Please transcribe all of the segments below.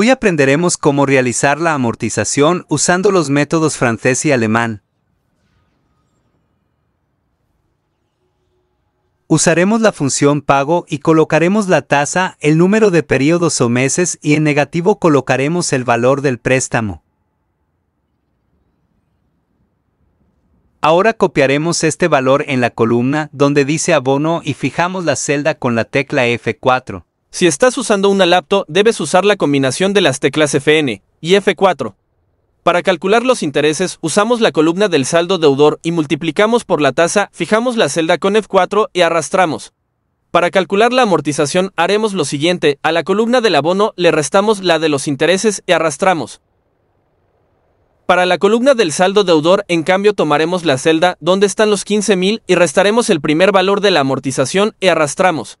Hoy aprenderemos cómo realizar la amortización usando los métodos francés y alemán. Usaremos la función pago y colocaremos la tasa, el número de periodos o meses y en negativo colocaremos el valor del préstamo. Ahora copiaremos este valor en la columna donde dice abono y fijamos la celda con la tecla F4. Si estás usando una laptop, debes usar la combinación de las teclas Fn y F4. Para calcular los intereses, usamos la columna del saldo deudor y multiplicamos por la tasa, fijamos la celda con F4 y arrastramos. Para calcular la amortización haremos lo siguiente, a la columna del abono le restamos la de los intereses y arrastramos. Para la columna del saldo deudor, en cambio, tomaremos la celda donde están los 15.000 y restaremos el primer valor de la amortización y arrastramos.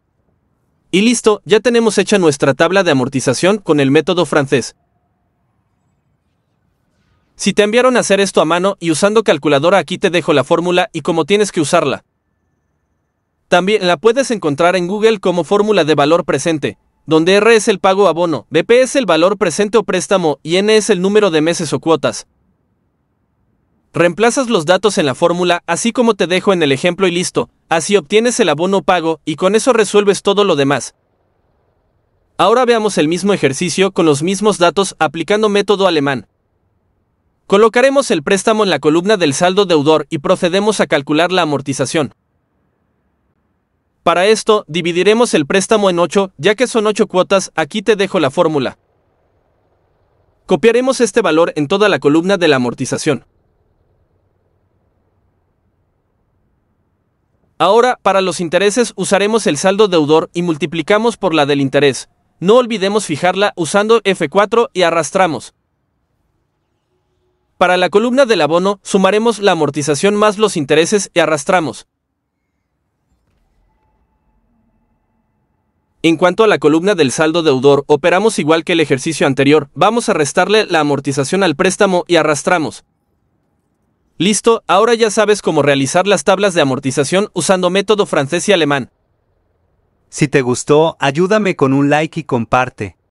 Y listo, ya tenemos hecha nuestra tabla de amortización con el método francés. Si te enviaron a hacer esto a mano y usando calculadora aquí te dejo la fórmula y cómo tienes que usarla. También la puedes encontrar en Google como fórmula de valor presente, donde R es el pago abono, BP es el valor presente o préstamo y N es el número de meses o cuotas. Reemplazas los datos en la fórmula así como te dejo en el ejemplo y listo, Así obtienes el abono pago y con eso resuelves todo lo demás. Ahora veamos el mismo ejercicio con los mismos datos aplicando método alemán. Colocaremos el préstamo en la columna del saldo deudor y procedemos a calcular la amortización. Para esto, dividiremos el préstamo en 8, ya que son 8 cuotas, aquí te dejo la fórmula. Copiaremos este valor en toda la columna de la amortización. Ahora, para los intereses usaremos el saldo deudor y multiplicamos por la del interés. No olvidemos fijarla usando F4 y arrastramos. Para la columna del abono, sumaremos la amortización más los intereses y arrastramos. En cuanto a la columna del saldo deudor, operamos igual que el ejercicio anterior, vamos a restarle la amortización al préstamo y arrastramos. Listo, ahora ya sabes cómo realizar las tablas de amortización usando método francés y alemán. Si te gustó, ayúdame con un like y comparte.